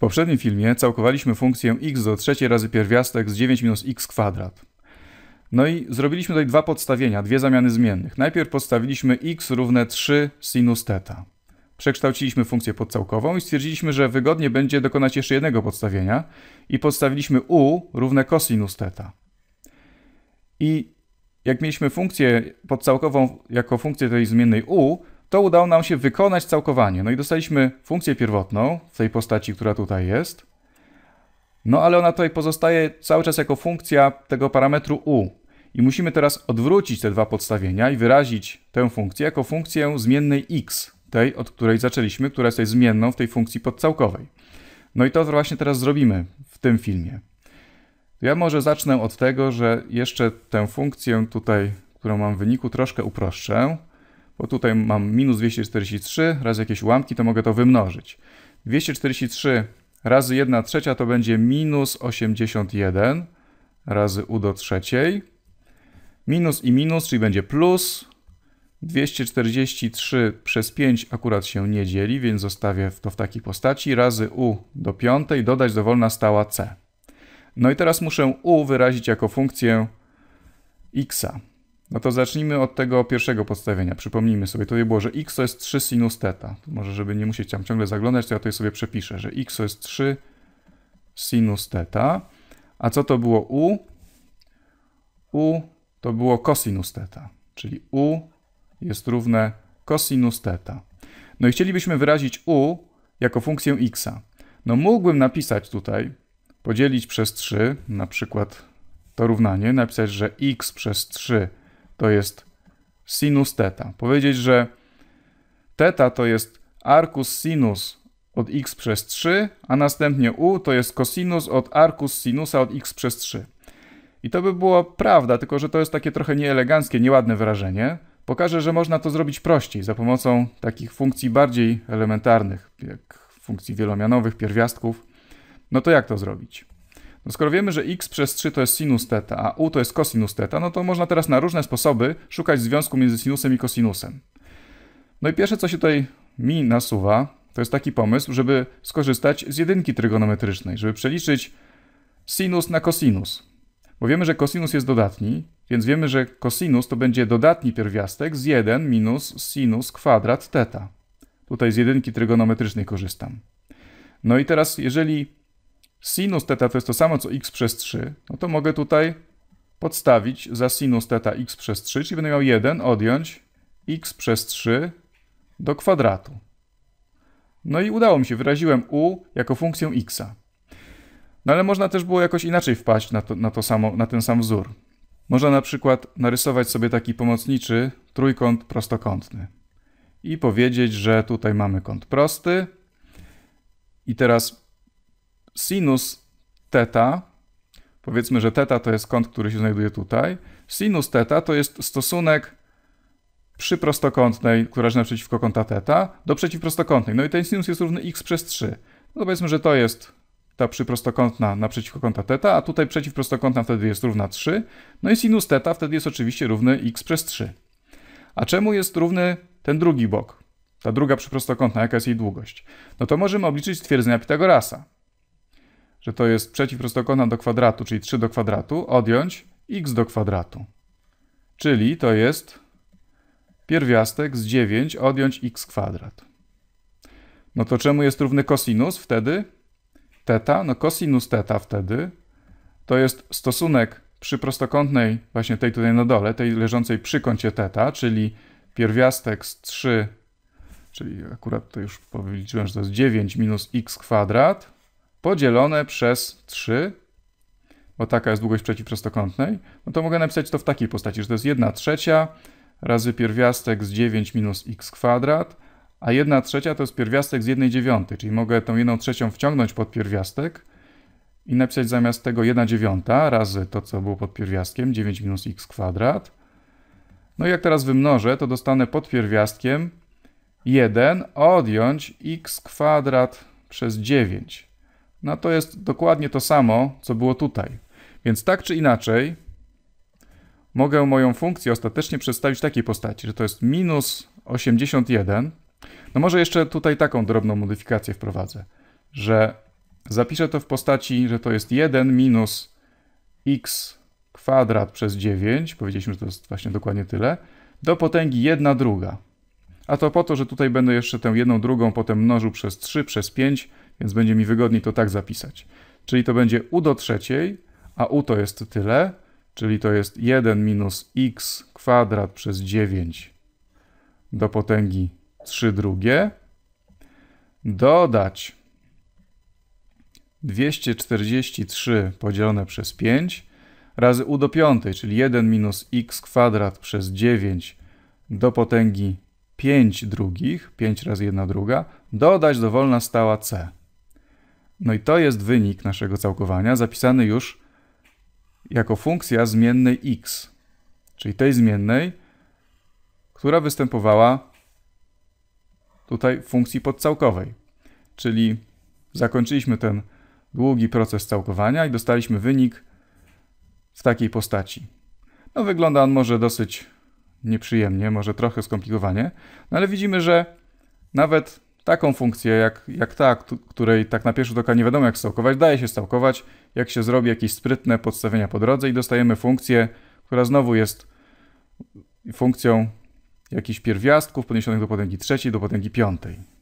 W poprzednim filmie całkowaliśmy funkcję x do trzeciej razy pierwiastek z 9 minus x kwadrat. No i zrobiliśmy tutaj dwa podstawienia, dwie zamiany zmiennych. Najpierw podstawiliśmy x równe 3 sinus theta. Przekształciliśmy funkcję podcałkową i stwierdziliśmy, że wygodnie będzie dokonać jeszcze jednego podstawienia i podstawiliśmy u równe cosinus theta. I jak mieliśmy funkcję podcałkową jako funkcję tej zmiennej u, to udało nam się wykonać całkowanie. No i dostaliśmy funkcję pierwotną w tej postaci, która tutaj jest. No ale ona tutaj pozostaje cały czas jako funkcja tego parametru u. I musimy teraz odwrócić te dwa podstawienia i wyrazić tę funkcję jako funkcję zmiennej x, tej, od której zaczęliśmy, która jest tej zmienną w tej funkcji podcałkowej. No i to właśnie teraz zrobimy w tym filmie. Ja może zacznę od tego, że jeszcze tę funkcję tutaj, którą mam w wyniku, troszkę uproszczę bo tutaj mam minus 243 razy jakieś ułamki, to mogę to wymnożyć. 243 razy 1 trzecia to będzie minus 81 razy u do trzeciej. Minus i minus, czyli będzie plus. 243 przez 5 akurat się nie dzieli, więc zostawię to w takiej postaci. Razy u do piątej dodać dowolna stała c. No i teraz muszę u wyrazić jako funkcję x. No to zacznijmy od tego pierwszego podstawienia. Przypomnijmy sobie, to było, że x to jest 3 sinus theta. Może, żeby nie musieć tam ciągle zaglądać, to ja tutaj sobie przepiszę, że x to jest 3 sinus theta. A co to było u? u to było cosinus theta, czyli u jest równe cosinus theta. No i chcielibyśmy wyrazić u jako funkcję x, No mógłbym napisać tutaj, podzielić przez 3, na przykład to równanie, napisać, że x przez 3 to jest sinus teta. Powiedzieć, że teta to jest arcus sinus od x przez 3, a następnie u to jest cosinus od arcus sinusa od x przez 3. I to by było prawda, tylko że to jest takie trochę nieeleganckie, nieładne wyrażenie. Pokażę, że można to zrobić prościej, za pomocą takich funkcji bardziej elementarnych, jak funkcji wielomianowych, pierwiastków. No to jak to zrobić? No skoro wiemy, że x przez 3 to jest sinus teta, a u to jest kosinus teta, no to można teraz na różne sposoby szukać związku między sinusem i kosinusem. No i pierwsze, co się tutaj mi nasuwa, to jest taki pomysł, żeby skorzystać z jedynki trygonometrycznej, żeby przeliczyć sinus na kosinus. Bo wiemy, że kosinus jest dodatni, więc wiemy, że kosinus to będzie dodatni pierwiastek z 1 minus sinus kwadrat teta. Tutaj z jedynki trygonometrycznej korzystam. No i teraz, jeżeli sinus teta to jest to samo co x przez 3, no to mogę tutaj podstawić za sinus teta x przez 3, czyli będę miał 1 odjąć x przez 3 do kwadratu. No i udało mi się, wyraziłem u jako funkcję x. No ale można też było jakoś inaczej wpaść na, to, na, to samo, na ten sam wzór. Można na przykład narysować sobie taki pomocniczy trójkąt prostokątny i powiedzieć, że tutaj mamy kąt prosty i teraz sinus teta, powiedzmy, że teta to jest kąt, który się znajduje tutaj, sinus teta to jest stosunek przy prostokątnej, która leży naprzeciwko kąta teta, do przeciwprostokątnej. No i ten sinus jest równy x przez 3. No powiedzmy, że to jest ta przyprostokątna naprzeciwko kąta teta, a tutaj przeciwprostokątna wtedy jest równa 3. No i sinus teta wtedy jest oczywiście równy x przez 3. A czemu jest równy ten drugi bok? Ta druga przyprostokątna, jaka jest jej długość? No to możemy obliczyć stwierdzenia Pitagorasa że to jest przeciwprostokątna do kwadratu, czyli 3 do kwadratu, odjąć x do kwadratu. Czyli to jest pierwiastek z 9 odjąć x kwadrat. No to czemu jest równy kosinus wtedy? Teta, no kosinus teta wtedy to jest stosunek przy prostokątnej, właśnie tej tutaj na dole, tej leżącej przy kącie teta, czyli pierwiastek z 3, czyli akurat to już powiedziałem, że to jest 9 minus x kwadrat, podzielone przez 3, bo taka jest długość przeciw no to mogę napisać to w takiej postaci, że to jest 1 trzecia razy pierwiastek z 9 minus x kwadrat, a 1 trzecia to jest pierwiastek z 1 dziewiątej, czyli mogę tą 1 trzecią wciągnąć pod pierwiastek i napisać zamiast tego 1 dziewiąta razy to, co było pod pierwiastkiem, 9 minus x kwadrat. No i jak teraz wymnożę, to dostanę pod pierwiastkiem 1 odjąć x kwadrat przez 9. No to jest dokładnie to samo, co było tutaj. Więc tak czy inaczej, mogę moją funkcję ostatecznie przedstawić w takiej postaci, że to jest minus 81. No może jeszcze tutaj taką drobną modyfikację wprowadzę, że zapiszę to w postaci, że to jest 1 minus x kwadrat przez 9, powiedzieliśmy, że to jest właśnie dokładnie tyle, do potęgi 1 druga. A to po to, że tutaj będę jeszcze tę jedną drugą potem mnożył przez 3, przez 5, więc będzie mi wygodniej to tak zapisać. Czyli to będzie u do trzeciej, a u to jest tyle, czyli to jest 1 minus x kwadrat przez 9 do potęgi 3 drugie, dodać 243 podzielone przez 5 razy u do piątej, czyli 1 minus x kwadrat przez 9 do potęgi 5 drugich, 5 razy 1 druga, dodać dowolna stała c. No i to jest wynik naszego całkowania zapisany już jako funkcja zmiennej x, czyli tej zmiennej, która występowała tutaj w funkcji podcałkowej. Czyli zakończyliśmy ten długi proces całkowania i dostaliśmy wynik w takiej postaci. No wygląda on może dosyć nieprzyjemnie, może trochę skomplikowanie, no ale widzimy, że nawet taką funkcję jak, jak ta, której tak na pierwszy rzut oka nie wiadomo jak stałkować, daje się stałkować, jak się zrobi jakieś sprytne podstawienia po drodze i dostajemy funkcję, która znowu jest funkcją jakichś pierwiastków podniesionych do potęgi trzeciej, do potęgi piątej.